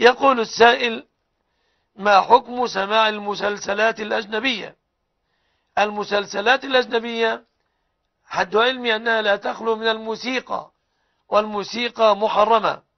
يقول السائل ما حكم سماع المسلسلات الأجنبية المسلسلات الأجنبية حد علمي أنها لا تخلو من الموسيقى والموسيقى محرمة